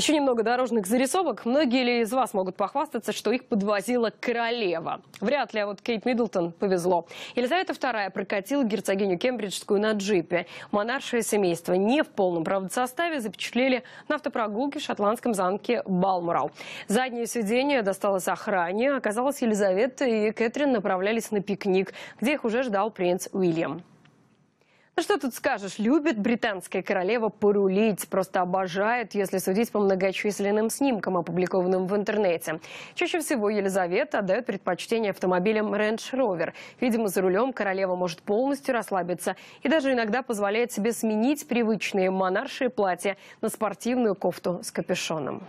Еще немного дорожных зарисовок. Многие ли из вас могут похвастаться, что их подвозила королева? Вряд ли, а вот Кейт Миддлтон повезло. Елизавета II прокатила герцогиню Кембриджскую на джипе. Монаршее семейство не в полном, правда, запечатлели на автопрогулке в шотландском замке Балмурал. Заднее сиденье досталось охране. Оказалось, Елизавета и Кэтрин направлялись на пикник, где их уже ждал принц Уильям. Ну что тут скажешь, любит британская королева порулить, просто обожает, если судить по многочисленным снимкам, опубликованным в интернете. Чаще всего Елизавета отдает предпочтение автомобилям Range Rover. Видимо, за рулем королева может полностью расслабиться и даже иногда позволяет себе сменить привычные монаршие платья на спортивную кофту с капюшоном.